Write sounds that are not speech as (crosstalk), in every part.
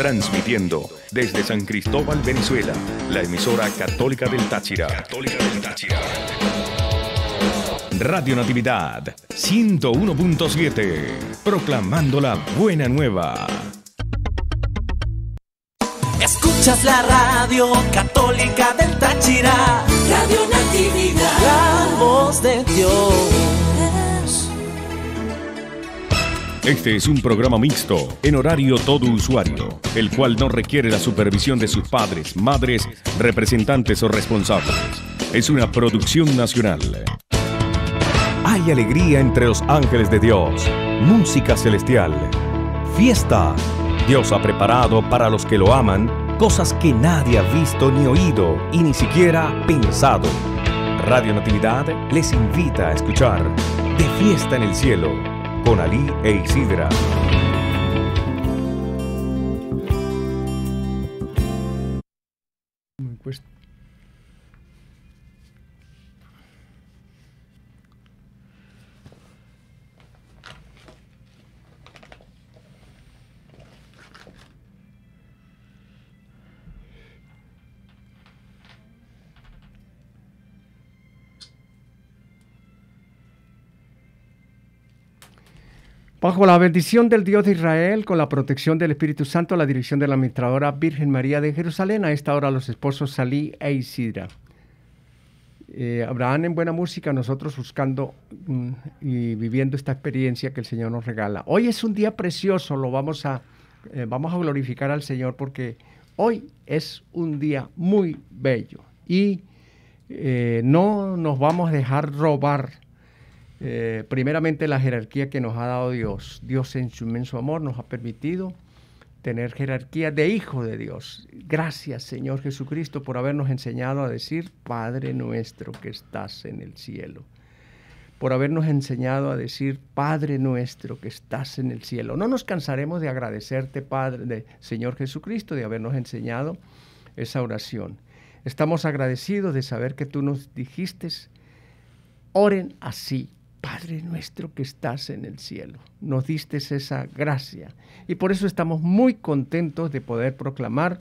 Transmitiendo desde San Cristóbal, Venezuela, la emisora Católica del Táchira. Católica del Táchira. Radio Natividad 101.7, proclamando la buena nueva. Escuchas la radio Católica del Táchira. Radio Natividad. La voz de Dios. Este es un programa mixto, en horario todo usuario, el cual no requiere la supervisión de sus padres, madres, representantes o responsables. Es una producción nacional. Hay alegría entre los ángeles de Dios, música celestial, fiesta. Dios ha preparado para los que lo aman cosas que nadie ha visto ni oído y ni siquiera pensado. Radio Natividad les invita a escuchar De Fiesta en el Cielo con Conalí e Isidra. questo Bajo la bendición del Dios de Israel, con la protección del Espíritu Santo, la dirección de la administradora Virgen María de Jerusalén, a esta hora los esposos Salí e Isidra. Eh, Abraham en buena música, nosotros buscando mm, y viviendo esta experiencia que el Señor nos regala. Hoy es un día precioso, lo vamos a, eh, vamos a glorificar al Señor porque hoy es un día muy bello y eh, no nos vamos a dejar robar eh, primeramente la jerarquía que nos ha dado Dios. Dios en su inmenso amor nos ha permitido tener jerarquía de hijo de Dios. Gracias Señor Jesucristo por habernos enseñado a decir Padre nuestro que estás en el cielo. Por habernos enseñado a decir Padre nuestro que estás en el cielo. No nos cansaremos de agradecerte Padre de Señor Jesucristo de habernos enseñado esa oración. Estamos agradecidos de saber que tú nos dijiste oren así Padre nuestro que estás en el cielo, nos diste esa gracia. Y por eso estamos muy contentos de poder proclamar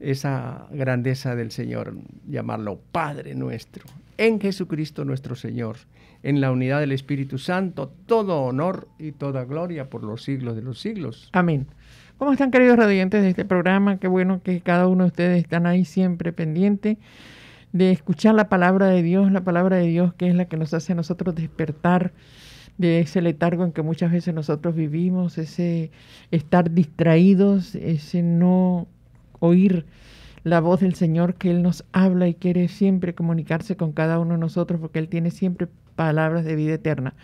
esa grandeza del Señor, llamarlo Padre nuestro, en Jesucristo nuestro Señor, en la unidad del Espíritu Santo, todo honor y toda gloria por los siglos de los siglos. Amén. ¿Cómo están queridos radiantes de este programa? Qué bueno que cada uno de ustedes están ahí siempre pendiente de escuchar la palabra de Dios, la palabra de Dios que es la que nos hace a nosotros despertar de ese letargo en que muchas veces nosotros vivimos, ese estar distraídos, ese no oír la voz del Señor que Él nos habla y quiere siempre comunicarse con cada uno de nosotros porque Él tiene siempre palabras de vida eterna.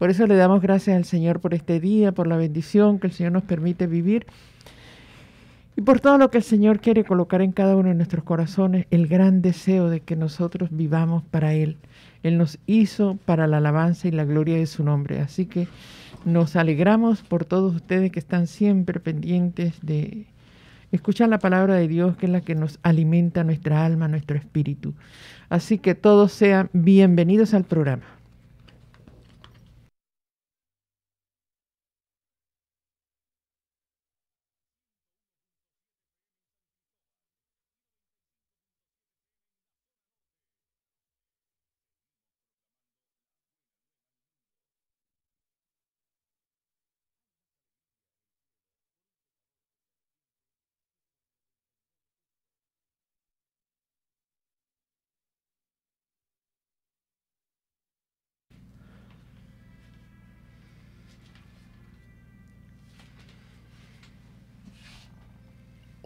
Por eso le damos gracias al Señor por este día, por la bendición que el Señor nos permite vivir y por todo lo que el Señor quiere colocar en cada uno de nuestros corazones, el gran deseo de que nosotros vivamos para Él. Él nos hizo para la alabanza y la gloria de su nombre. Así que nos alegramos por todos ustedes que están siempre pendientes de escuchar la palabra de Dios, que es la que nos alimenta nuestra alma, nuestro espíritu. Así que todos sean bienvenidos al programa.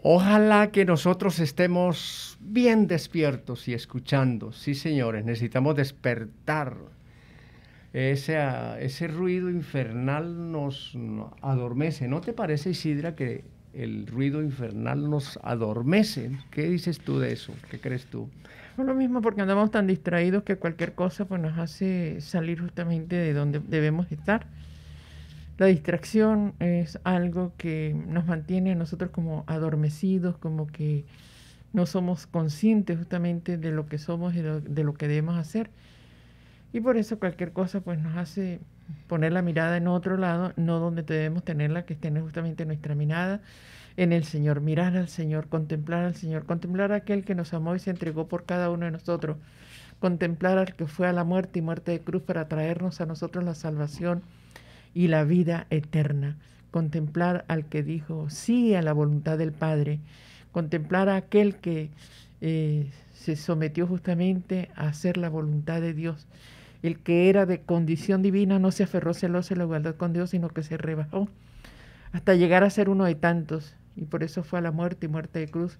Ojalá que nosotros estemos bien despiertos y escuchando. Sí, señores, necesitamos despertar. Ese, ah, ruido infernal nos adormece. ¿No te parece, Isidra, que el ruido infernal nos adormece? ¿Qué dices tú de eso? ¿Qué crees tú? No lo mismo porque andamos tan distraídos que cualquier cosa pues, nos hace salir justamente de donde debemos estar. La distracción es algo que nos mantiene a nosotros como adormecidos, como que no somos conscientes justamente de lo que somos y de lo que debemos hacer. Y por eso cualquier cosa pues nos hace poner la mirada en otro lado, no donde debemos tenerla, que es tener justamente nuestra mirada en el Señor, mirar al Señor, contemplar al Señor, contemplar a aquel que nos amó y se entregó por cada uno de nosotros, contemplar al que fue a la muerte y muerte de cruz para traernos a nosotros la salvación y la vida eterna. Contemplar al que dijo sí a la voluntad del Padre. Contemplar a aquel que eh, se sometió justamente a hacer la voluntad de Dios. El que era de condición divina no se aferró celoso a la igualdad con Dios, sino que se rebajó hasta llegar a ser uno de tantos. Y por eso fue a la muerte y muerte de cruz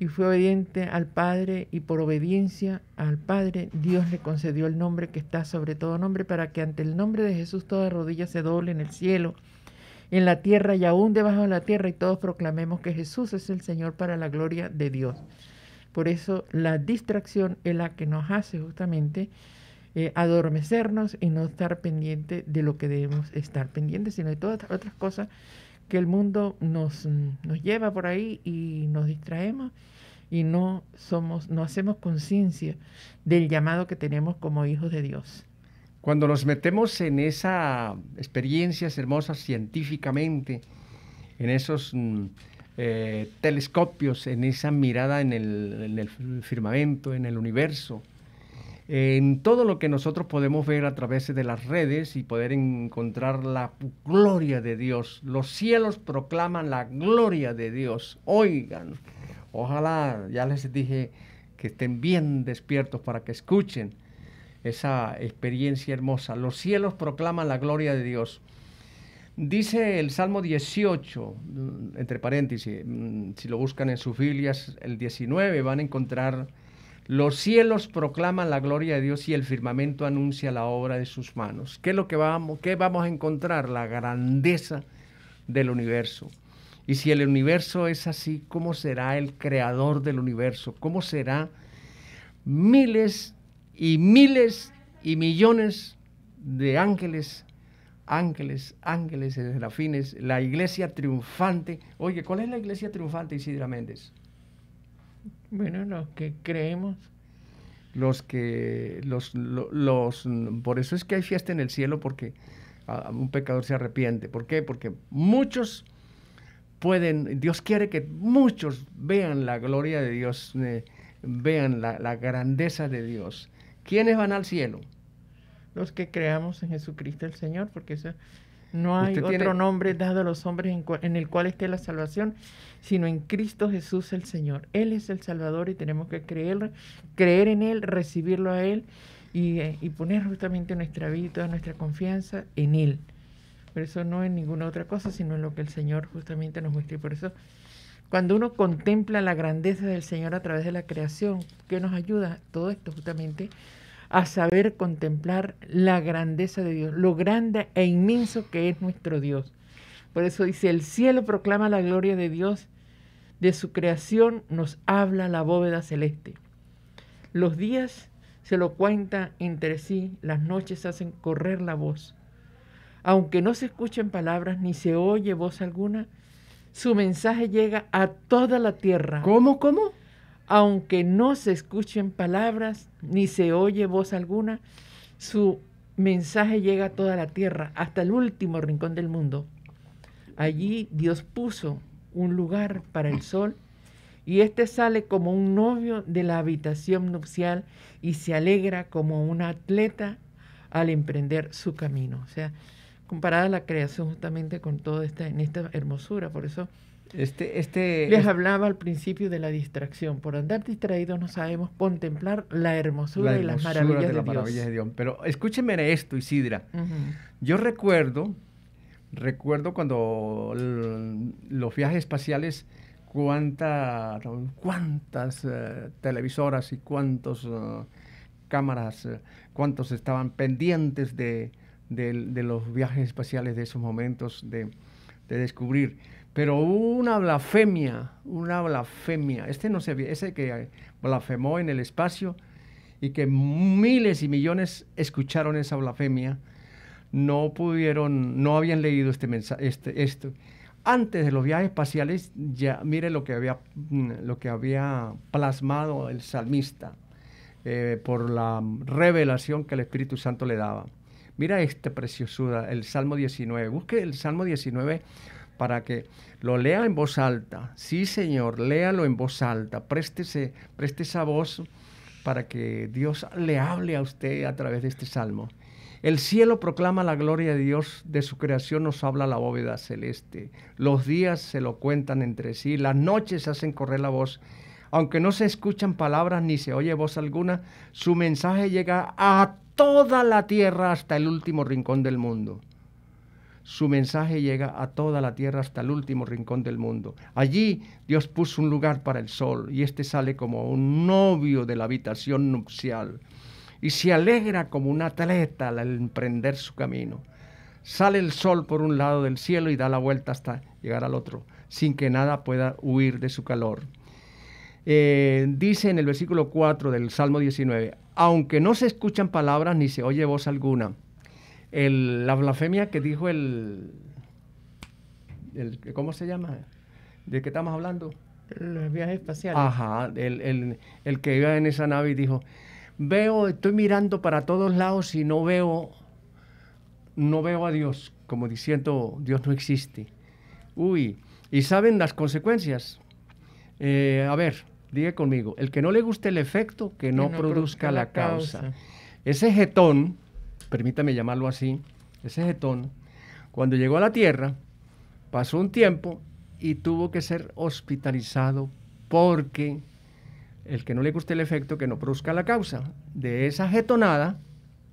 y fue obediente al Padre y por obediencia al Padre Dios le concedió el nombre que está sobre todo nombre para que ante el nombre de Jesús toda rodilla se doble en el cielo, en la tierra y aún debajo de la tierra y todos proclamemos que Jesús es el Señor para la gloria de Dios. Por eso la distracción es la que nos hace justamente eh, adormecernos y no estar pendiente de lo que debemos estar pendientes, sino de todas otras cosas que el mundo nos, mm, nos lleva por ahí y nos distraemos y no somos, no hacemos conciencia del llamado que tenemos como hijos de Dios. Cuando nos metemos en esas mm, experiencias hermosas científicamente, en esos mm, eh, telescopios, en esa mirada en el, en el firmamento, en el universo, en todo lo que nosotros podemos ver a través de las redes y poder encontrar la gloria de Dios. Los cielos proclaman la gloria de Dios. Oigan, ojalá, ya les dije, que estén bien despiertos para que escuchen esa experiencia hermosa. Los cielos proclaman la gloria de Dios. Dice el Salmo 18, mm, entre paréntesis, mm, si lo buscan en sus Biblias, el 19 van a encontrar los cielos proclaman la gloria de Dios y el firmamento anuncia la obra de sus manos. ¿Qué lo que vamos, vamos a encontrar? La grandeza del universo. Y si el universo es así, ¿cómo será el creador del universo? ¿Cómo será miles y miles y millones de ángeles, ángeles, ángeles, serafines, la iglesia triunfante? Oye, ¿cuál es la iglesia triunfante, Isidra Méndez? Bueno, los que creemos. Los que, los, los, por eso es que hay fiesta en el cielo, porque un pecador se arrepiente. ¿Por qué? Porque muchos pueden, Dios quiere que muchos vean la gloria de Dios, eh, vean la, la grandeza de Dios. ¿Quiénes van al cielo? Los que creamos en Jesucristo el Señor, porque eso no hay otro nombre dado a los hombres en, el cual esté la salvación, sino en Cristo Jesús el Señor. Él es el Salvador y tenemos que creer, creer en Él, recibirlo a Él eh, y, poner justamente nuestra vida y toda nuestra confianza en Él. Por eso no en ninguna otra cosa, sino en lo que el Señor justamente nos muestra. Y por eso, cuando uno contempla la grandeza del Señor a través de la creación, que nos ayuda todo esto justamente a saber contemplar la grandeza de Dios, lo grande e inmenso que es nuestro Dios. Por eso dice, el cielo proclama la gloria de Dios, de su creación nos habla la bóveda celeste. Los días se lo cuentan entre sí, las noches hacen correr la voz. Aunque no se escuchen palabras ni se oye voz alguna, su mensaje llega a toda la tierra. ¿Cómo, cómo? aunque no se escuchen palabras ni se oye voz alguna, su mensaje llega a toda la tierra, hasta el último rincón del mundo. Allí Dios puso un lugar para el sol y éste sale como un novio de la habitación nupcial y se alegra como un atleta al emprender su camino. O sea, comparada la creación justamente con toda esta, en esta hermosura. Por eso este, este Les hablaba al principio de la distracción. Por andar distraídos no sabemos contemplar la hermosura, y las maravillas de, Dios. de, Pero escúcheme esto, Isidra. Yo recuerdo, recuerdo cuando los viajes espaciales, cuánta, cuántas eh, televisoras y cuántas eh, cámaras, eh, cuántos estaban pendientes de, los viajes espaciales de esos momentos de descubrir pero una blasfemia, una blasfemia. Este no se ese que blasfemó en el espacio y que miles y millones escucharon esa blasfemia, no pudieron, no habían leído este mensaje, este, esto. Antes de los viajes espaciales, ya mire lo que había, mm, lo que había plasmado el salmista eh, por la revelación que el Espíritu Santo le daba. Mira este preciosura, el Salmo 19. Busque el Salmo 19 para que lo lea en voz alta. Sí, Señor, léalo en voz alta. Préstese, preste esa voz para que Dios le hable a usted a través de este salmo. El cielo proclama la gloria de Dios, de su creación nos habla la bóveda celeste. Los días se lo cuentan entre sí, las noches hacen correr la voz. Aunque no se escuchan palabras ni se oye voz alguna, su mensaje llega a toda la tierra hasta el último rincón del mundo su mensaje llega a toda la tierra hasta el último rincón del mundo. Allí Dios puso un lugar para el sol y éste sale como un novio de la habitación nupcial y se alegra como un atleta al emprender su camino. Sale el sol por un lado del cielo y da la vuelta hasta llegar al otro, sin que nada pueda huir de su calor. Eh, dice en el versículo 4 del Salmo 19, aunque no se escuchan palabras ni se oye voz alguna, la blasfemia que dijo el, el, ¿Cómo se llama? ¿De qué estamos hablando? Los viajes espaciales. Ajá, el, que iba en esa nave y dijo, veo, estoy mirando para todos lados y no veo, no veo a Dios, como diciendo, Dios no existe. Uy, y saben las consecuencias. Eh, a ver, diga conmigo, el que no le guste el efecto, que no, produzca, la, causa. Ese jetón permítame llamarlo así, ese jetón, cuando llegó a la Tierra, pasó un tiempo y tuvo que ser hospitalizado porque el que no le guste el efecto, que no produzca la causa. De esa jetonada,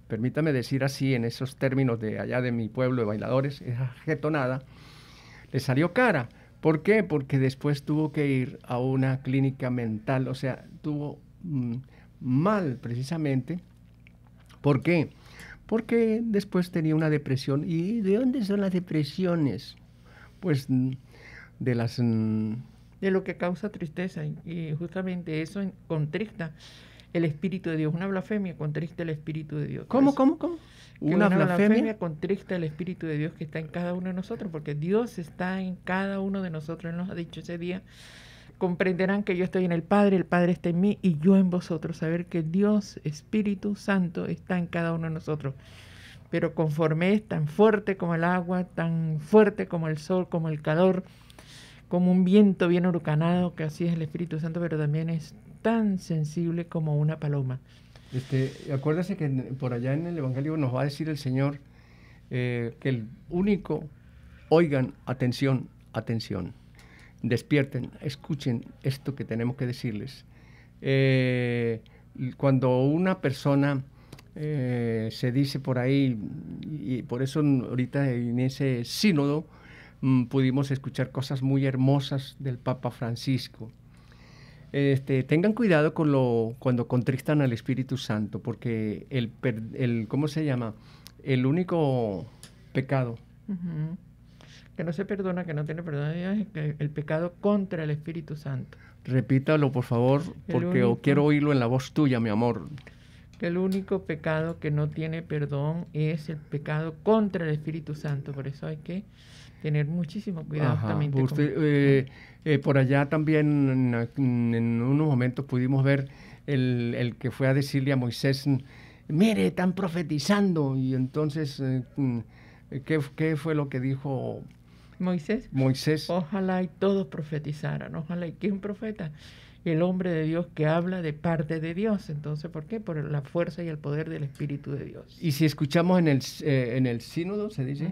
permítame decir así en esos términos de allá de mi pueblo de bailadores, esa jetonada, le salió cara. ¿Por qué? Porque después tuvo que ir a una clínica mental, o sea, tuvo mm, mal precisamente. ¿Por qué? porque después tenía una depresión. ¿Y de dónde son las depresiones? Pues mm, de las... Mm, de lo que causa tristeza y justamente eso contrista el Espíritu de Dios. Una blasfemia contrista el Espíritu de Dios. ¿Cómo, pues, cómo, cómo? Una, blasfemia, blasfemia el Espíritu de Dios que está en cada uno de nosotros, porque Dios está en cada uno de nosotros. Él nos ha dicho ese día comprenderán que yo estoy en el Padre, el Padre está en mí y yo en vosotros. Saber que Dios, Espíritu Santo, está en cada uno de nosotros. Pero conforme es tan fuerte como el agua, tan fuerte como el sol, como el calor, como un viento bien huracanado, que así es el Espíritu Santo, pero también es tan sensible como una paloma. Este, que por allá en el Evangelio nos va a decir el Señor eh, que el único, oigan, atención, atención despierten, escuchen esto que tenemos que decirles. Eh, cuando una persona eh, se dice por ahí, y por eso ahorita en ese sínodo mm, pudimos escuchar cosas muy hermosas del Papa Francisco. Este, tengan cuidado con lo, cuando contristan al Espíritu Santo, porque el, ¿cómo se llama? El único pecado que no se perdona, que no tiene perdón es el pecado contra el Espíritu Santo. Repítalo, por favor, porque quiero oírlo en la voz tuya, mi amor. el único pecado que no tiene perdón es el pecado contra el Espíritu Santo, por eso hay que tener muchísimo cuidado también. Eh, eh, por allá también en, unos momentos pudimos ver el, que fue a decirle a Moisés, mire, están profetizando, y entonces... Eh, mm, ¿Qué, ¿Qué, fue lo que dijo Moisés. Moisés. Ojalá y todos profetizaran, ojalá y quién profeta, el hombre de Dios que habla de parte de Dios. Entonces, ¿por qué? Por la fuerza y el poder del Espíritu de Dios. Y si escuchamos en el, eh, en el sínodo, se dice,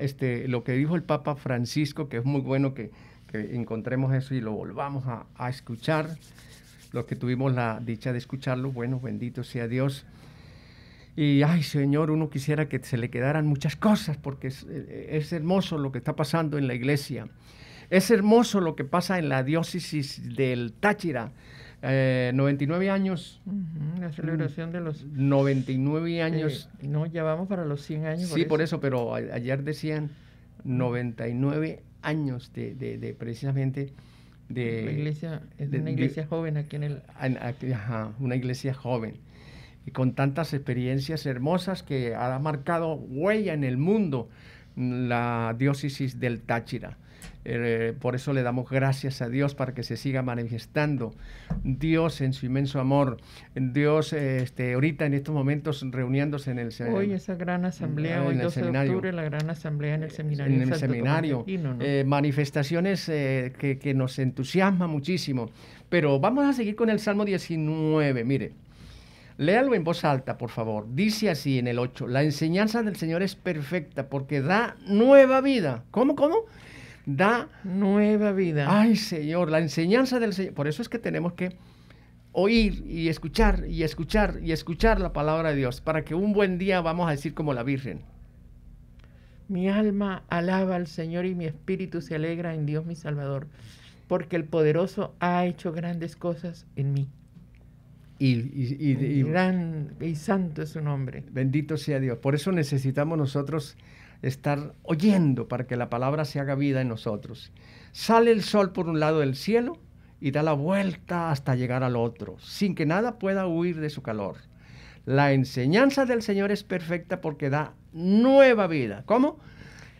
este, lo que dijo el Papa Francisco, que es muy bueno que, encontremos eso y lo volvamos a, a escuchar, los que tuvimos la dicha de escucharlo, bueno, bendito sea Dios. Y, ay Señor, uno quisiera que se le quedaran muchas cosas porque eh, eh, es, hermoso lo que está pasando en la iglesia. Es hermoso lo que pasa en la diócesis del Táchira. 99 eh, años. la celebración de los... 99 mm, años. no, ya vamos para los 100 años. Sí, por eso, pero ayer decían 99 años de, de, precisamente... De, iglesia, es de, una iglesia joven aquí en el... ajá, una iglesia joven y con tantas experiencias hermosas que ha marcado huella en el mundo la diócesis del Táchira. Eh, por eso le damos gracias a Dios para que se siga manifestando. Dios en su inmenso amor, Dios eh, este, ahorita en estos momentos reuniéndose en el seminario. Hoy esa gran asamblea, en hoy 12 de octubre, la gran asamblea en el eh, seminario. En el seminario. manifestaciones que, que nos entusiasma muchísimo. Pero vamos a seguir con el Salmo 19, mire. Léalo en voz alta, por favor. Dice así en el 8, la enseñanza del Señor es perfecta porque da nueva vida. ¿Cómo, cómo? Da nueva vida. Ay, Señor, la enseñanza del Señor. Por eso es que tenemos que oír y escuchar y escuchar y escuchar la palabra de Dios para que un buen día vamos a decir como la Virgen. Mi alma alaba al Señor y mi espíritu se alegra en Dios mi Salvador, porque el poderoso ha hecho grandes cosas en mí y, gran y santo es su nombre. Bendito sea Dios. Por eso necesitamos nosotros estar oyendo para que la palabra se haga vida en nosotros. Sale el sol por un lado del cielo y da la vuelta hasta llegar al otro, sin que nada pueda huir de su calor. La enseñanza del Señor es perfecta porque da nueva vida. ¿Cómo?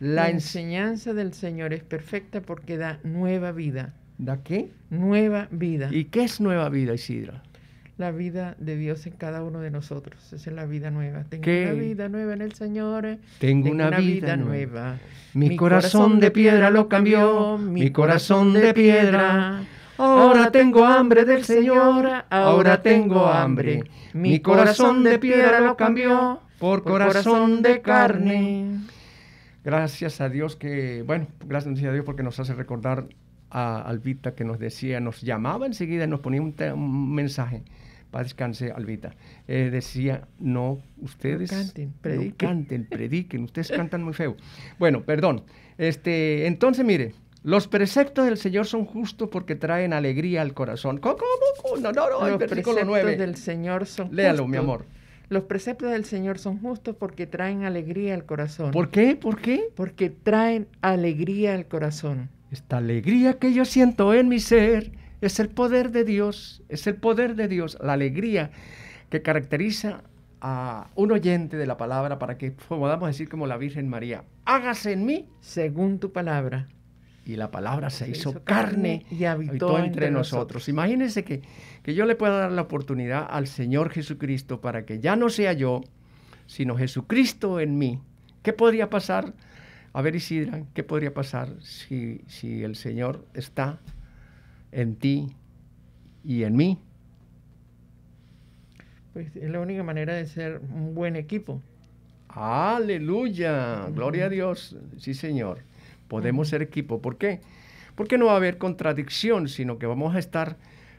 La, enseñanza del Señor es perfecta porque da nueva vida. ¿Da qué? Nueva vida. ¿Y qué es nueva vida, Isidro? la vida de Dios en cada uno de nosotros. Esa es la vida nueva. Tengo una vida nueva en el Señor. Tengo, una, vida, nueva. Mi, corazón, de piedra lo cambió, mi corazón de piedra. Ahora tengo hambre del Señor, ahora tengo hambre. Mi corazón de piedra lo cambió por corazón de carne. Gracias a Dios que, bueno, gracias a Dios porque nos hace recordar a Albita que nos decía, nos llamaba enseguida, y nos ponía un mensaje paz descanse, Albita, eh, decía, no, ustedes canten, prediquen. (laughs) prediquen, ustedes cantan muy feo. Bueno, perdón. Este, entonces, mire, los preceptos del Señor son justos porque traen alegría al corazón. No, no, no, versículo Los preceptos del Señor son Léalo, mi amor. Los preceptos del Señor son justos porque traen alegría al corazón. ¿Por qué? ¿Por qué? Porque traen alegría al corazón. Esta alegría que yo siento en mi ser es el poder de Dios, es el poder de Dios, la alegría que caracteriza a un oyente de la palabra para que podamos decir como la Virgen María, hágase en mí según tu palabra. Y la palabra se, hizo, carne y habitó, entre, nosotros. Imagínense que, yo le pueda dar la oportunidad al Señor Jesucristo para que ya no sea yo, sino Jesucristo en mí. ¿Qué podría pasar? A ver, Isidra, ¿qué podría pasar si, si el Señor está en ti y en mí. Pues es la única manera de ser un buen equipo. Aleluya, gloria a Dios, sí Señor, podemos ser equipo. ¿Por qué? Porque no va a haber contradicción, sino que vamos a estar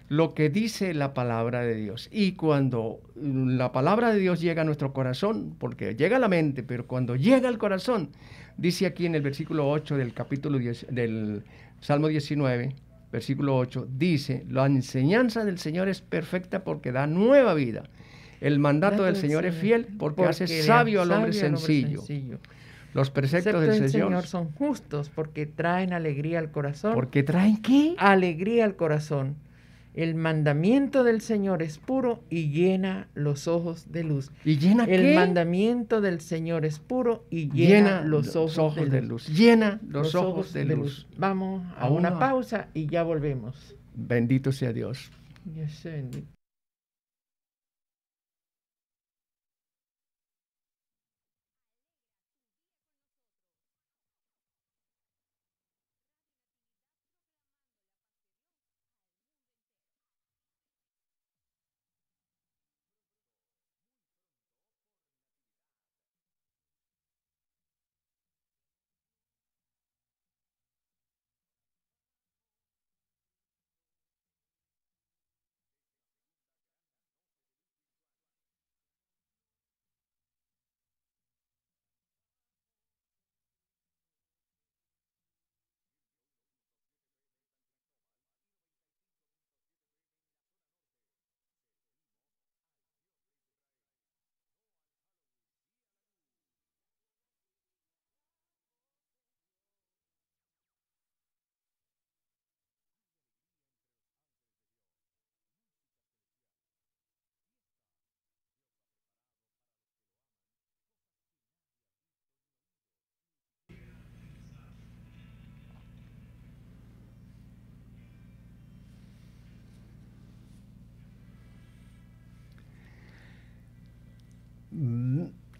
lo que dice la palabra de Dios. Y cuando la palabra de Dios llega a nuestro corazón, porque llega a la mente, pero cuando llega al corazón, dice aquí en el versículo 8 del capítulo del Salmo 19, versículo 8, dice, la enseñanza del Señor es perfecta porque da nueva vida. El mandato del Señor es fiel porque, hace sabio al hombre, sencillo. Los preceptos del Señor, Señor son justos porque traen alegría al corazón. ¿Porque traen qué? Alegría al corazón. El mandamiento del Señor es puro y llena los ojos de luz. ¿Y llena El mandamiento del Señor es puro y llena, los ojos, de, luz. Llena los, ojos, de, luz. Vamos a, una pausa y ya volvemos. Bendito sea Dios. bendito.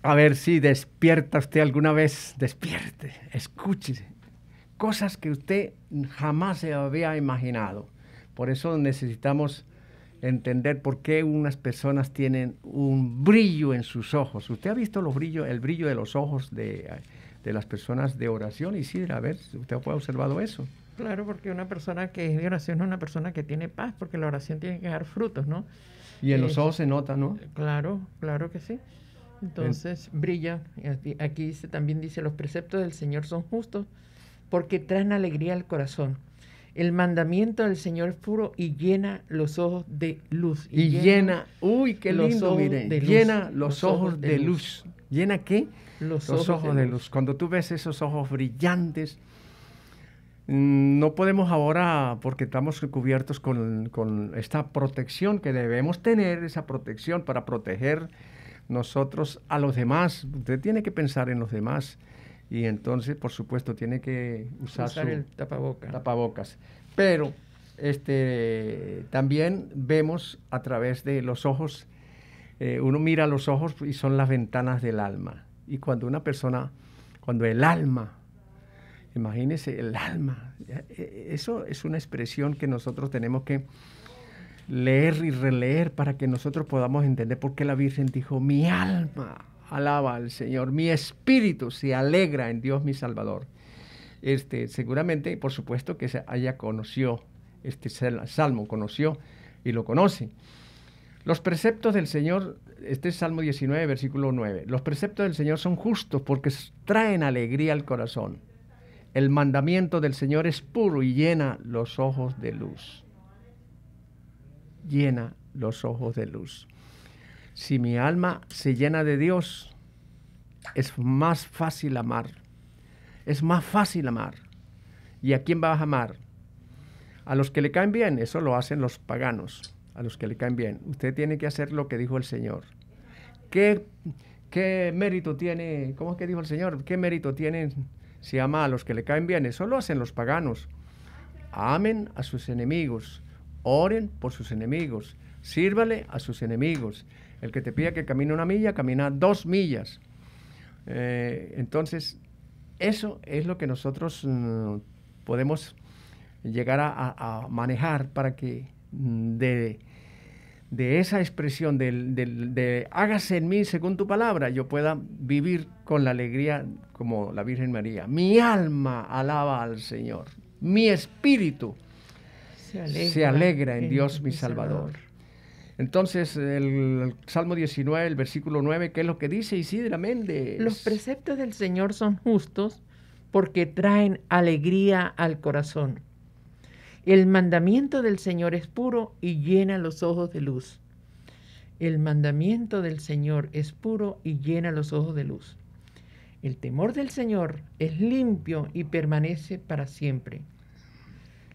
A ver si despierta usted alguna vez, despierte, escúchese. Cosas que usted jamás se había imaginado. Por eso necesitamos entender por qué unas personas tienen un brillo en sus ojos. ¿Usted ha visto los brillo el brillo de los ojos de, las personas de oración? Isidra, a ver, ¿usted ha observado eso? Claro, porque una persona que es de oración es una persona que tiene paz, porque la oración tiene que dar frutos, ¿no? Y en los eh, ojos se nota, ¿no? Claro, claro que sí. Entonces, brilla. Aquí también dice, los preceptos del Señor son justos porque traen alegría al corazón. El mandamiento del Señor es puro y llena los ojos de luz. Y, llena, uy, qué lindo, los miren, llena los, ojos, de, luz. ¿Llena qué? Los, ojos, de, luz. Cuando tú ves esos ojos brillantes, mm, no podemos ahora, porque estamos cubiertos con, con, esta protección que debemos tener, esa protección para proteger nosotros a los demás. Usted tiene que pensar en los demás y entonces, por supuesto, tiene que usar, el tapabocas. Pero este, también vemos a través de los ojos, eh, uno mira los ojos y son las ventanas del alma. Y cuando una persona, cuando el alma, imagínese el alma, e, e, eso es una expresión que nosotros tenemos que leer y releer para que nosotros podamos entender por qué la Virgen dijo, mi alma alaba al Señor, mi espíritu se alegra en Dios mi Salvador. Este, seguramente, por supuesto, que haya conoció este salmo, conoció y lo conoce. Los preceptos del Señor, este es Salmo 19, versículo 9, los preceptos del Señor son justos porque traen alegría al corazón. El mandamiento del Señor es puro y llena los ojos de luz llena los ojos de luz. Si mi alma se llena de Dios, es más fácil amar. Es más fácil amar. ¿Y a quién vas a amar? A los que le caen bien, eso lo hacen los paganos, a los que le caen bien. Usted tiene que hacer lo que dijo el Señor. ¿Qué, qué mérito tiene? ¿Cómo es que dijo el Señor? ¿Qué mérito tiene si ama a los que le caen bien? Eso lo hacen los paganos. Amen a sus enemigos Oren por sus enemigos. Sírvale a sus enemigos. El que te pida que camine una milla, camina dos millas. Eh, entonces, eso es lo que nosotros mm, podemos llegar a, manejar para que mm, de, esa expresión de hágase en mí según tu palabra, yo pueda vivir con la alegría como la Virgen María. Mi alma alaba al Señor, mi espíritu se alegra, en, Dios mi Salvador. Entonces, el, Salmo 19, el versículo 9, ¿qué es lo que dice Isidra Méndez? Los preceptos del Señor son justos porque traen alegría al corazón. El mandamiento del Señor es puro y llena los ojos de luz. El mandamiento del Señor es puro y llena los ojos de luz. El temor del Señor es limpio y permanece para siempre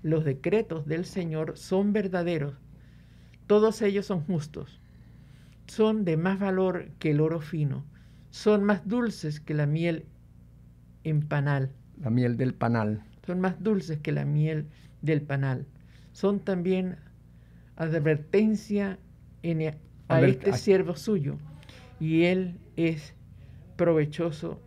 los decretos del Señor son verdaderos, todos ellos son justos, son de más valor que el oro fino, son más dulces que la miel en panal. La miel del panal. Son más dulces que la miel del panal. Son también advertencia e, a, este siervo suyo, y él es provechoso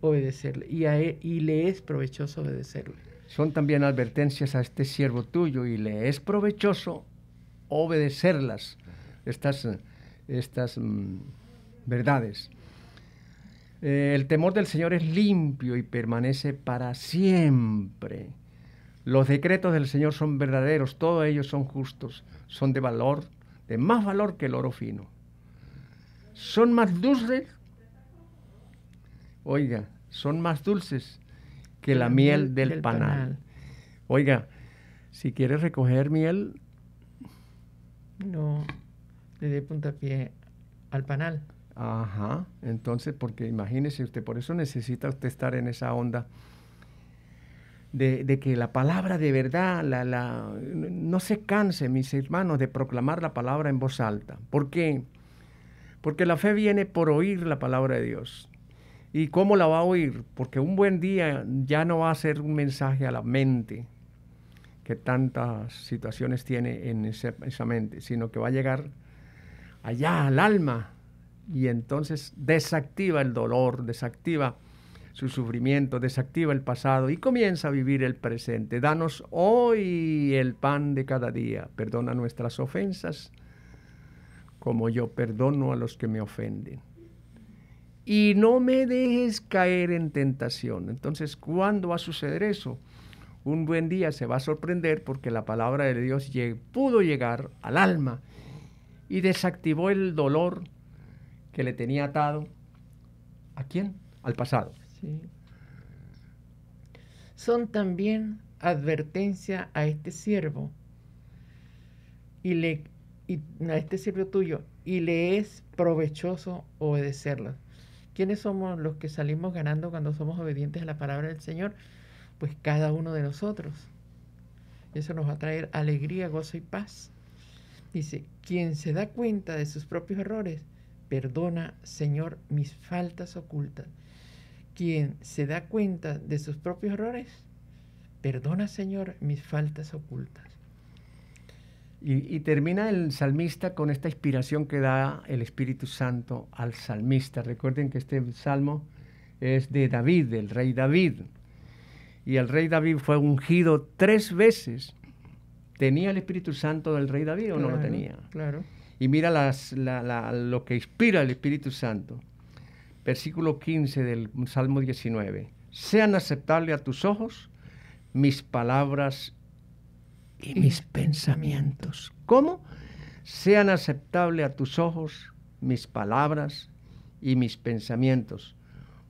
obedecerle, y e, le es provechoso obedecerle son también advertencias a este siervo tuyo y le es provechoso obedecerlas, estas, estas mm, verdades. Eh, el temor del Señor es limpio y permanece para siempre. Los decretos del Señor son verdaderos, todos ellos son justos, son de valor, de más valor que el oro fino. Son más dulces, oiga, son más dulces que la, miel del, panal. Oiga, si quieres recoger miel... No, le dé puntapié al panal. Ajá, entonces, porque imagínese usted, por eso necesita usted estar en esa onda de, que la palabra de verdad, la, la, no se canse, mis hermanos, de proclamar la palabra en voz alta. ¿Por qué? Porque la fe viene por oír la palabra de Dios. ¿Y cómo la va a oír? Porque un buen día ya no va a ser un mensaje a la mente, que tantas situaciones tiene en esa mente, sino que va a llegar allá al alma y entonces desactiva el dolor, desactiva su sufrimiento, desactiva el pasado y comienza a vivir el presente. Danos hoy el pan de cada día, perdona nuestras ofensas como yo perdono a los que me ofenden y no me dejes caer en tentación. Entonces, ¿cuándo va a suceder eso? Un buen día se va a sorprender porque la palabra de Dios pudo llegar al alma y desactivó el dolor que le tenía atado. ¿A quién? Al pasado. Son también advertencia a este siervo y le a este siervo tuyo y le es provechoso obedecerla. ¿Quiénes somos los que salimos ganando cuando somos obedientes a la palabra del Señor? Pues cada uno de nosotros. Eso nos va a traer alegría, gozo y paz. Dice, quien se da cuenta de sus propios errores, perdona, Señor, mis faltas ocultas. Quien se da cuenta de sus propios errores, perdona, Señor, mis faltas ocultas. Y, termina el salmista con esta inspiración que da el Espíritu Santo al salmista. Recuerden que este salmo es de David, del rey David. Y el rey David fue ungido tres veces. ¿Tenía el Espíritu Santo del rey David o no lo tenía? Claro. Y mira lo que inspira el Espíritu Santo. Versículo 15 del Salmo 19. Sean aceptables a tus ojos mis palabras y mis pensamientos. ¿Cómo? Sean aceptables a tus ojos mis palabras y mis pensamientos.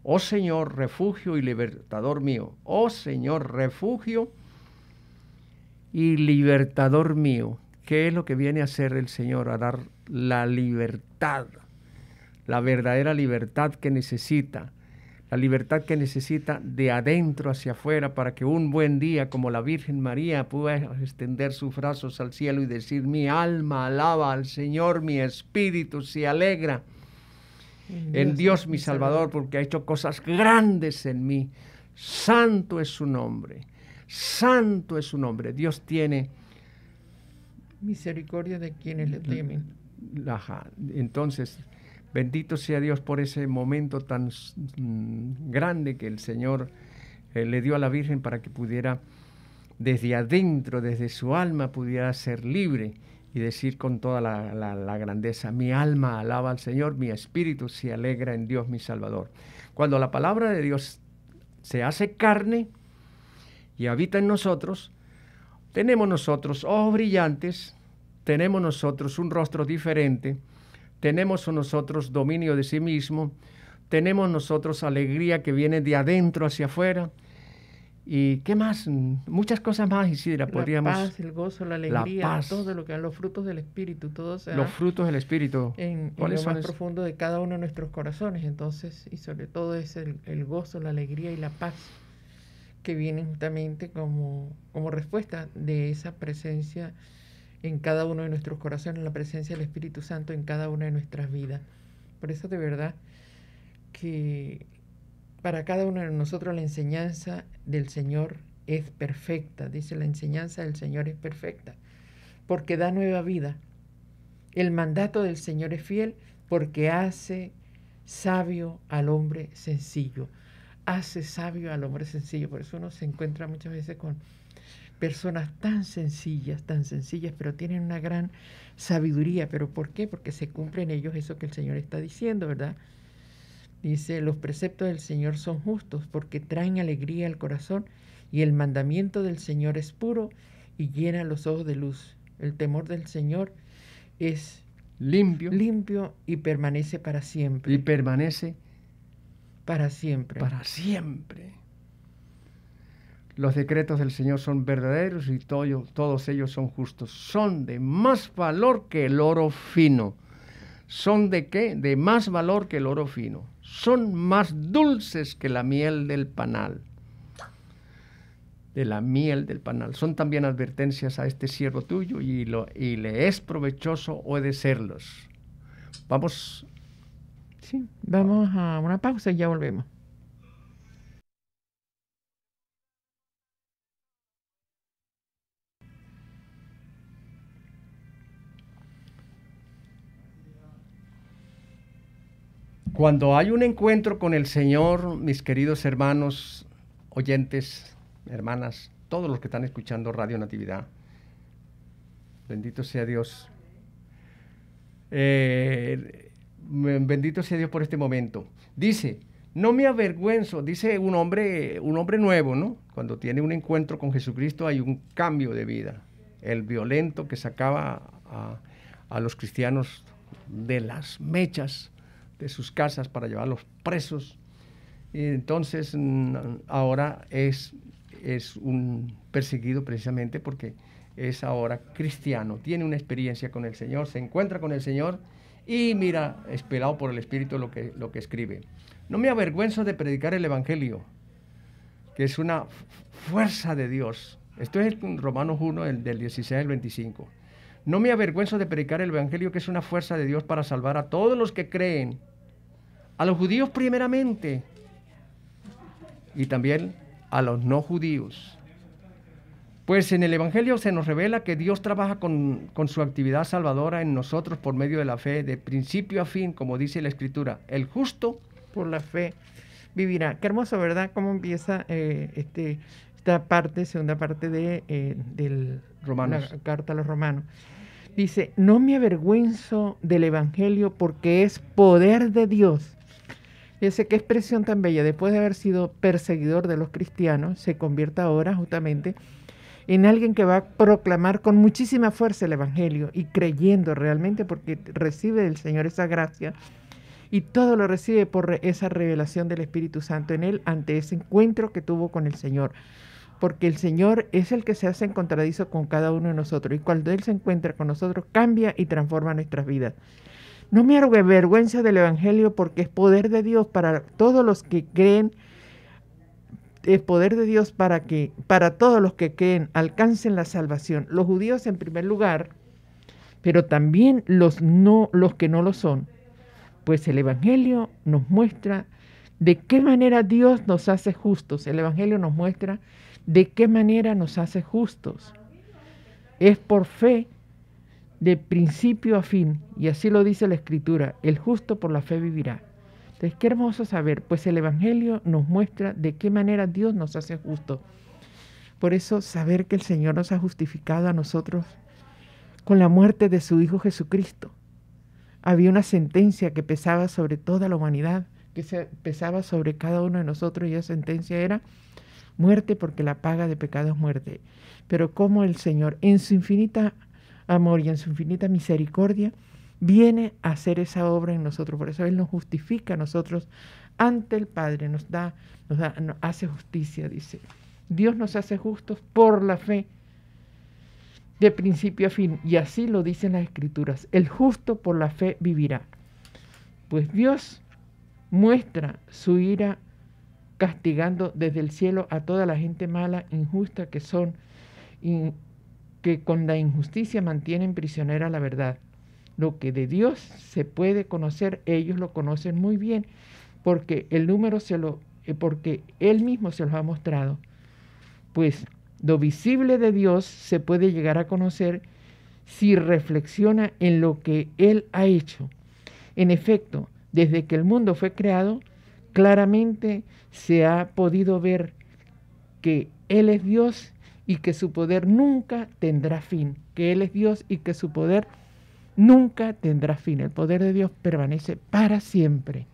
Oh Señor, refugio y libertador mío. Oh Señor, refugio y libertador mío. ¿Qué es lo que viene a hacer el Señor? A dar la libertad, la verdadera libertad que necesita la libertad que necesita de adentro hacia afuera para que un buen día, como la Virgen María, pueda extender sus brazos al cielo y decir, mi alma alaba al Señor, mi espíritu se alegra en Dios, mi Salvador, porque ha hecho cosas grandes en mí. Santo es su nombre, santo es su nombre. Dios tiene misericordia de quienes le temen. Ajá. Entonces, Bendito sea Dios por ese momento tan mm, grande que el Señor eh, le dio a la Virgen para que pudiera desde adentro, desde su alma, pudiera ser libre y decir con toda la, grandeza, mi alma alaba al Señor, mi espíritu se alegra en Dios mi Salvador. Cuando la palabra de Dios se hace carne y habita en nosotros, tenemos nosotros ojos oh, brillantes, tenemos nosotros un rostro diferente, tenemos nosotros dominio de sí mismo, tenemos nosotros alegría que viene de adentro hacia afuera. ¿Y qué más? Muchas cosas más, Isidra, la podríamos... La paz, el gozo, la alegría, la paz, todo lo que los frutos del Espíritu, todo Los frutos del Espíritu. En, lo más profundo de cada uno de nuestros corazones, entonces, y sobre todo es el, gozo, la alegría y la paz que vienen justamente como, como respuesta de esa presencia en cada uno de nuestros corazones, la presencia del Espíritu Santo en cada una de nuestras vidas. Por eso de verdad que para cada uno de nosotros la enseñanza del Señor es perfecta. Dice, la enseñanza del Señor es perfecta, porque da nueva vida. El mandato del Señor es fiel porque hace sabio al hombre sencillo. Hace sabio al hombre sencillo. Por eso uno se encuentra muchas veces con personas tan sencillas, tan sencillas, pero tienen una gran sabiduría. ¿Pero por qué? Porque se cumplen ellos eso que el Señor está diciendo, ¿verdad? Dice, los preceptos del Señor son justos porque traen alegría al corazón y el mandamiento del Señor es puro y llena los ojos de luz. El temor del Señor es limpio, limpio y permanece para siempre. Y permanece para siempre. Para siempre. Los decretos del Señor son verdaderos y todos ellos son justos. Son de más valor que el oro fino. ¿Son de qué? De más valor que el oro fino. Son más dulces que la miel del panal. De la miel del panal. Son también advertencias a este siervo tuyo y, lo, y le es provechoso obedecerlos. Vamos. Sí. Vamos a una pausa y ya volvemos. Cuando hay un encuentro con el Señor, mis queridos hermanos, oyentes, hermanas, todos los que están escuchando Radio Natividad, bendito sea Dios. Eh, bendito sea Dios por este momento. Dice, no me avergüenzo, dice un hombre, un hombre nuevo, ¿no? Cuando tiene un encuentro con Jesucristo hay un cambio de vida. El violento que sacaba a los cristianos de las mechas de sus casas para llevarlos presos. Y entonces mm, ahora es, es un perseguido precisamente porque es ahora cristiano, tiene una experiencia con el Señor, se encuentra con el Señor y mira, esperado por el Espíritu lo que, lo que escribe. No me avergüenzo de predicar el Evangelio, que es una fuerza de Dios. Esto es Romanos 1, del 16 al 25. No me avergüenzo de predicar el Evangelio, que es una fuerza de Dios para salvar a todos los que creen, a los judíos primeramente y también a los no judíos. Pues en el Evangelio se nos revela que Dios trabaja con, su actividad salvadora en nosotros por medio de la fe, de principio a fin, como dice la Escritura. El justo por la fe vivirá. Qué hermoso, ¿verdad? Cómo empieza eh, este, esta parte, segunda parte de eh, del, la carta a los romanos. Dice, no me avergüenzo del Evangelio porque es poder de Dios Fíjese qué expresión tan bella, después de haber sido perseguidor de los cristianos, se convierte ahora justamente en alguien que va a proclamar con muchísima fuerza el Evangelio y creyendo realmente porque recibe del Señor esa gracia y todo lo recibe por esa revelación del Espíritu Santo en él ante ese encuentro que tuvo con el Señor. Porque el Señor es el que se hace encontradizo con cada uno de nosotros y cuando Él se encuentra con nosotros cambia y transforma nuestras vidas. No me vergüenza del Evangelio porque es poder de Dios para todos los que creen, es poder de Dios para que para todos los que creen alcancen la salvación. Los judíos en primer lugar, pero también los no los que no lo son. Pues el evangelio nos muestra de qué manera Dios nos hace justos. El evangelio nos muestra de qué manera nos hace justos. Es por fe de principio a fin, y así lo dice la Escritura, el justo por la fe vivirá. Entonces, qué hermoso saber, pues el Evangelio nos muestra de qué manera Dios nos hace justo Por eso saber que el Señor nos ha justificado a nosotros con la muerte de su Hijo Jesucristo. Había una sentencia que pesaba sobre toda la humanidad, que se pesaba sobre cada uno de nosotros y esa sentencia era muerte porque la paga de pecado es muerte. Pero como el Señor en su infinita amor y en su infinita misericordia, viene a hacer esa obra en nosotros. Por eso Él nos justifica a nosotros ante el Padre, nos da, nos hace justicia, dice. Dios nos hace justos por la fe, de principio a fin. Y así lo dicen las Escrituras. El justo por la fe vivirá. Pues Dios muestra su ira castigando desde el cielo a toda la gente mala, injusta que son, que con la injusticia mantienen prisionera la verdad. Lo que de Dios se puede conocer, ellos lo conocen muy bien, porque el número se lo, eh, porque Él mismo se los ha mostrado. Pues lo visible de Dios se puede llegar a conocer si reflexiona en lo que Él ha hecho. En efecto, desde que el mundo fue creado, claramente se ha podido ver que Él es Dios y que su poder nunca tendrá fin, que Él es Dios y que su poder nunca tendrá fin. El poder de Dios permanece para siempre.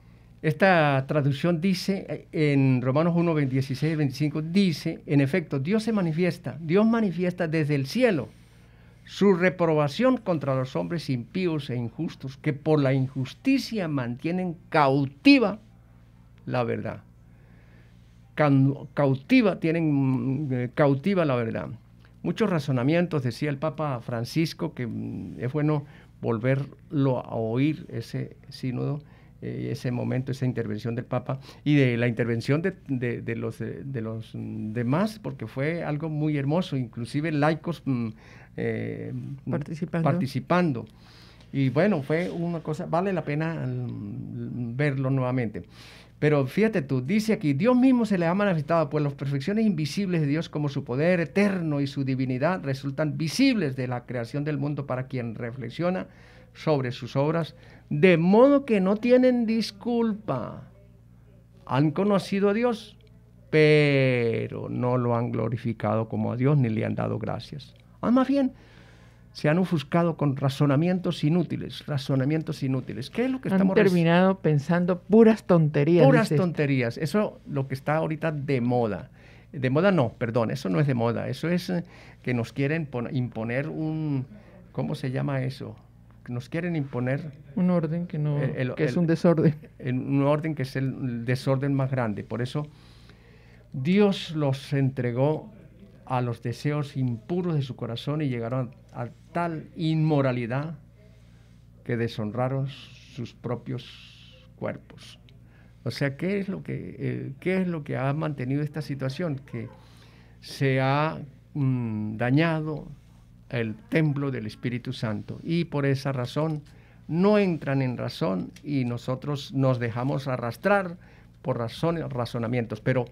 Esta traducción dice eh, en Romanos 1, 16 y 25, dice, en efecto, Dios se manifiesta, Dios manifiesta desde el cielo su reprobación contra los hombres impíos e injustos que por la injusticia mantienen cautiva la verdad cautiva, tienen mm, eh, cautiva la verdad. Muchos razonamientos, decía el Papa Francisco, que mm, es bueno volverlo a oír ese sínodo, eh, ese momento, esa intervención del Papa y de la intervención de, los, de, los eh, mm, demás, porque fue algo muy hermoso, inclusive laicos participando. Y bueno, fue una cosa, vale la pena verlo nuevamente. Pero fíjate tú, dice aquí, Dios mismo se le ha manifestado, pues las perfecciones invisibles de Dios como su poder eterno y su divinidad resultan visibles de la creación del mundo para quien reflexiona sobre sus obras, de modo que no tienen disculpa. Han conocido a Dios, pero no lo han glorificado como a Dios ni le han dado gracias. Ah, más bien, se han ofuscado con razonamientos inútiles, razonamientos inútiles. ¿Qué es lo que han terminado pensando puras tonterías? Puras tonterías. Eso lo que está ahorita de moda. De moda no, perdón, eso no es de moda. Eso es eh, que nos quieren imponer un ¿cómo se llama eso? Nos quieren imponer un orden que no que es un desorden. un orden que es el desorden más grande. Por eso Dios los entregó a los deseos impuros de su corazón y llegaron a, tal inmoralidad que deshonraron sus propios cuerpos. O sea, ¿qué es lo que, eh, qué es lo que ha mantenido esta situación? Que se ha mm, dañado el templo del Espíritu Santo y por esa razón no entran en razón y nosotros nos dejamos arrastrar por razones, razonamientos. Pero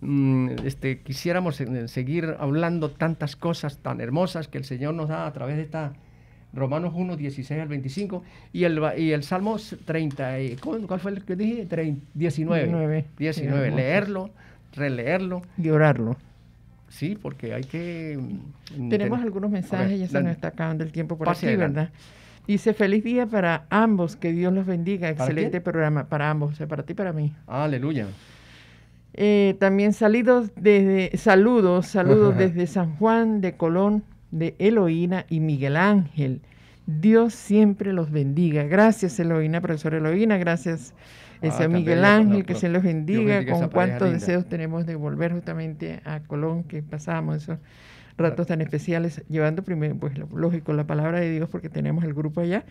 Mm, este, quisiéramos eh, seguir hablando tantas cosas tan hermosas que el Señor nos da a través de esta Romanos 1, 16 al 25 y el, y el Salmo 30, eh, ¿cuál fue el que dije? 19. 19. leerlo, releerlo. Y orarlo. Sí, porque hay que... Mm, Tenemos algunos mensajes, ya se nos está acabando el tiempo por aquí, ¿verdad? Dice, feliz día para ambos, que Dios los bendiga, excelente programa para ambos, para ti y para mí. Aleluya. Eh, también salidos desde, saludos, saludos desde San Juan de Colón, de Eloína y Miguel Ángel. Dios siempre los bendiga. Gracias, Eloína, profesor Eloína, gracias ah, Miguel Ángel, que se los bendiga, con cuántos deseos tenemos de volver justamente a Colón, que pasamos esos ratos tan especiales, llevando primero, pues lógico, la palabra de Dios, porque tenemos el grupo allá,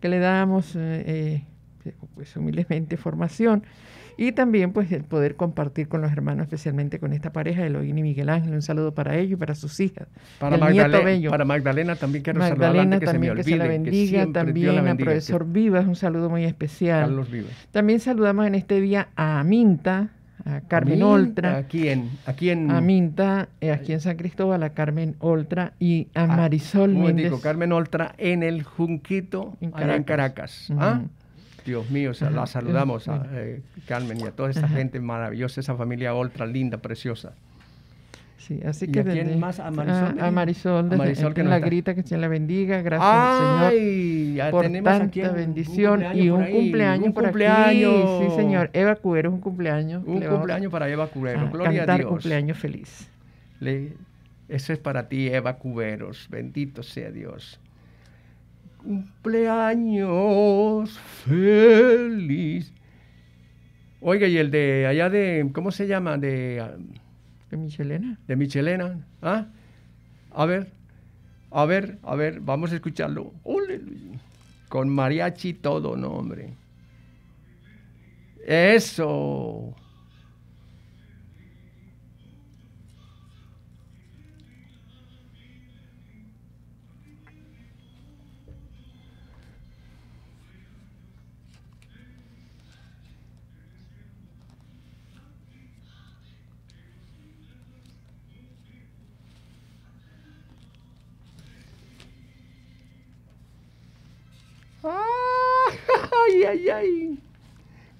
que le damos eh, eh, pues humildemente formación. Y también pues el poder compartir con los hermanos, especialmente con esta pareja, Eloín y Miguel Ángel. Un saludo para ellos y para sus hijas. Para, Magdalena, para Magdalena también quiero Magdalena que también que se la bendiga. También a profesor Vivas, un saludo muy especial. Carlos Vivas. También saludamos en este día a Minta a Carmen Oltra. Aquí en, aquí en. A Minta, eh, aquí en San Cristóbal, a Carmen Oltra y a, ah, Marisol Méndez. Carmen Oltra en el Junquito, en Caracas. ¿Ah? Dios mío, la saludamos a eh, Carmen y a toda esta gente maravillosa, esa familia ultra linda, preciosa. Sí, así que. ¿Y a más? A Marisol. Ah, a, Marisol, que en la grita, que se la bendiga. Gracias, al Señor. Ay, por tenemos tanta bendición y un cumpleaños un por Sí, señor. Eva Cubero un cumpleaños. Un cumpleaños para Eva Cubero. Gloria a Dios. Un cumpleaños feliz. eso es para ti, Eva Cuberos. Bendito sea Dios cumpleaños feliz. Oiga, y el de allá de, ¿cómo se llama? De, ah, de Michelena. De Michelena. ¿Ah? A ver, a ver, a ver, vamos a escucharlo. Con mariachi todo, no, hombre. Eso.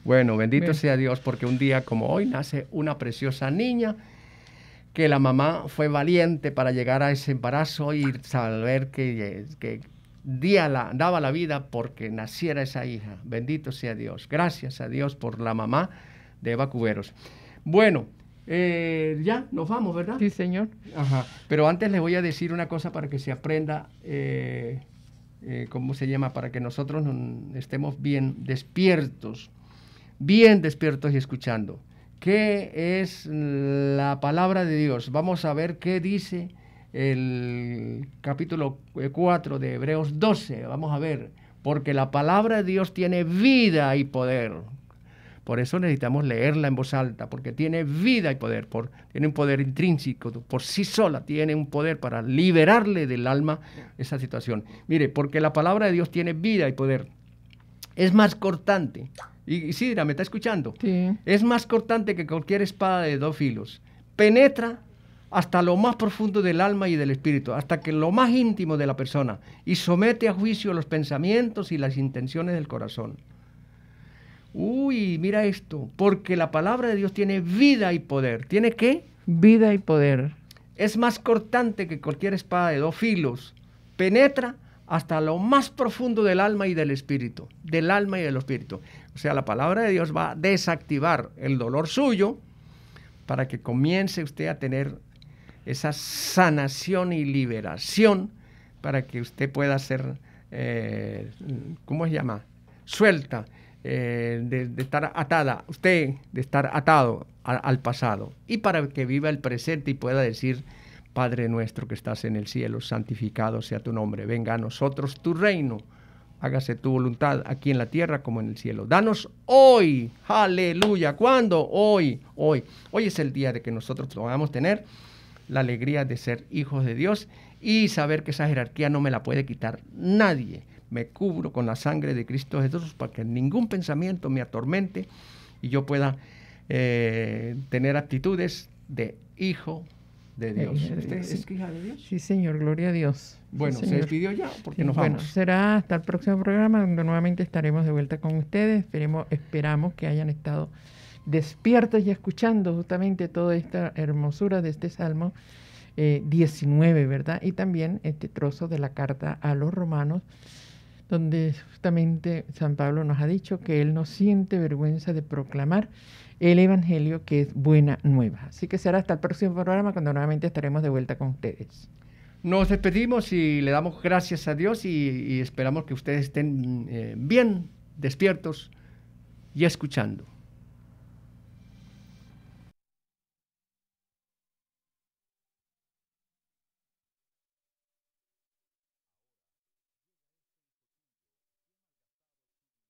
Bueno, bendito sea Dios, porque un día como hoy nace una preciosa niña que la mamá fue valiente para llegar a ese embarazo y saber que, que daba la vida porque naciera esa hija. Bendito sea Dios. Gracias a Dios por la mamá de Eva Cuberos. Bueno, eh, ya nos vamos, ¿verdad? Sí, señor. Pero antes les voy a decir una cosa para que se aprenda. Eh, eh, ¿cómo se llama? Para que nosotros estemos bien despiertos, bien despiertos y escuchando. ¿Qué es la palabra de Dios? Vamos a ver qué dice el capítulo 4 eh, de Hebreos 12. Vamos a ver, porque la palabra de Dios tiene vida y poder. Por eso necesitamos leerla en voz alta, porque tiene vida y poder, por, tiene un poder intrínseco, por sí sola tiene un poder para liberarle del alma esa situación. Mire, porque la palabra de Dios tiene vida y poder. Es más cortante. Y Sidra, ¿me está escuchando? Sí. Es más cortante que cualquier espada de dos filos. Penetra hasta lo más profundo del alma y del espíritu, hasta que lo más íntimo de la persona, y somete a juicio los pensamientos y las intenciones del corazón. Uy, mira esto, porque la palabra de Dios tiene vida y poder. ¿Tiene qué? Vida y poder. Es más cortante que cualquier espada de dos filos. Penetra hasta lo más profundo del alma y del espíritu, del alma y del espíritu. O sea, la palabra de Dios va a desactivar el dolor suyo para que comience usted a tener esa sanación y liberación para que usted pueda ser, eh, ¿cómo se llama? Suelta eh, de, estar atada, usted de estar atado al pasado y para que viva el presente y pueda decir, Padre nuestro que estás en el cielo, santificado sea tu nombre, venga a nosotros tu reino, hágase tu voluntad aquí en la tierra como en el cielo. Danos hoy, aleluya, ¿cuándo? Hoy, hoy. Hoy es el día de que nosotros podamos tener la alegría de ser hijos de Dios y saber que esa jerarquía no me la puede quitar nadie me cubro con la sangre de Cristo Jesús para que ningún pensamiento me atormente y yo pueda eh, tener actitudes de hijo de Dios. Sí, ¿Usted de Dios? Sí, señor, gloria a Dios. Bueno, se despidió ya porque nos bueno, será hasta el próximo programa donde nuevamente estaremos de vuelta con ustedes. Esperemos, esperamos que hayan estado despiertos y escuchando justamente toda esta hermosura de este Salmo 19, eh, ¿verdad? Y también este trozo de la carta a los romanos donde justamente San Pablo nos ha dicho que él no siente vergüenza de proclamar el Evangelio que es buena nueva. Así que será hasta el próximo programa cuando nuevamente estaremos de vuelta con ustedes. Nos despedimos y le damos gracias a Dios y, esperamos que ustedes estén eh, bien despiertos y escuchando.